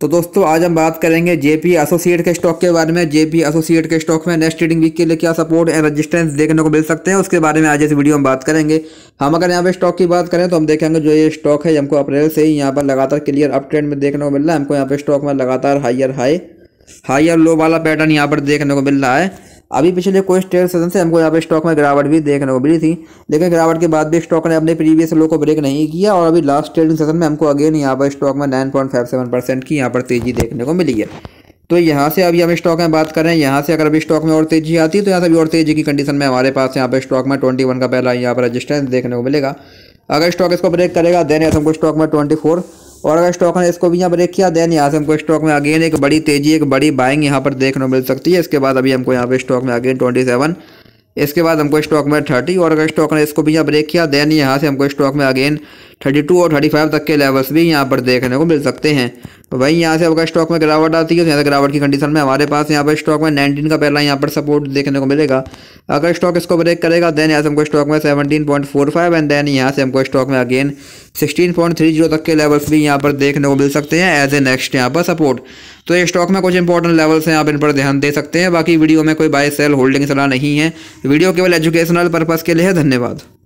तो दोस्तों आज हम बात करेंगे जेपी एसोसिएट के स्टॉक के बारे में जेपी एसोसिएट के स्टॉक में नेक्स्ट ट्रेडिंग वीक के लिए क्या सपोर्ट एंड रेजिस्टेंस देखने को मिल सकते हैं उसके बारे में आज इस वीडियो में बात करेंगे हम अगर यहाँ पे स्टॉक की बात करें तो हम देखेंगे जो ये स्टॉक है हमको अप्रैल से ही यहाँ पर लगातार क्लियर अप ट्रेंड में देखने को मिल रहा है हमको यहाँ पे स्टॉक में लगातार हाइयर हाई हाइयर लो वाला पैटर्न यहाँ पर देखने को मिल रहा है अभी पिछले कुछ ट्रेड सेशन से हमको यहाँ पे स्टॉक में गिरावट भी देखने को मिली थी लेकिन गिरावट के बाद भी स्टॉक ने अपने प्रीवियस लो को ब्रेक नहीं किया और अभी लास्ट ट्रेडिंग सेशन में हमको अगेन यहाँ पर स्टॉक में nine point five seven percent की यहाँ पर तेजी देखने को मिली है तो यहाँ से अभी हम स्टॉक में बात कर रहे हैं यहाँ से अगर अभी स्टॉक में और तेजी आती है तो यहाँ से अभी और तेजी की कंडीशन में हमारे पास यहाँ पर स्टॉक में ट्वेंटी वन का पहला यहाँ पर रजिस्टेंस देखने को मिलेगा अगर स्टॉक इसको ब्रेक करेगा देन यहाँ हमको स्टॉक में ट्वेंटी फोर और अगर स्टॉक ने इसको भी यहाँ ब्रेक किया देन यहाँ से हमको स्टॉक में अगेन एक बड़ी तेजी एक बड़ी बाइंग यहाँ पर देखने को मिल सकती है इसके बाद अभी हमको यहाँ पे स्टॉक में अगेन ट्वेंटी सेवन इसके बाद हमको स्टॉक में थर्टी और अगर स्टॉक ने इसको भी यहाँ ब्रेक किया देन यहाँ से हमको स्टॉक में अगेन थर्टी टू और थर्टी फाइव तक के लेवल्स भी यहाँ पर देखने को मिल सकते हैं तो वही यहाँ से आपका स्टॉक में गिरावट आती है तो यहाँ से गिरावट की कंडीशन में हमारे पास यहाँ पर स्टॉक में नाइनटीन का पहला यहाँ पर सपोर्ट देखने को मिलेगा अगर स्टॉक इसको ब्रेक करेगा देन यहाँ से हमको स्टॉक में seventeen point four five and then यहाँ से हमको स्टॉक में again sixteen point three zero तक के लेवल्स भी यहाँ पर देखने को मिल सकते हैं एज ए नेक्स्ट यहाँ पर सपोर्ट तो ये स्टॉक में कुछ इंपॉर्टेंट लेवल्स हैं आप इन पर ध्यान दे सकते हैं बाकी वीडियो में कोई बाय सेल होल्डिंग सलाह नहीं है वीडियो केवल एजुकेशनल पर्पज़ के लिए है धन्यवाद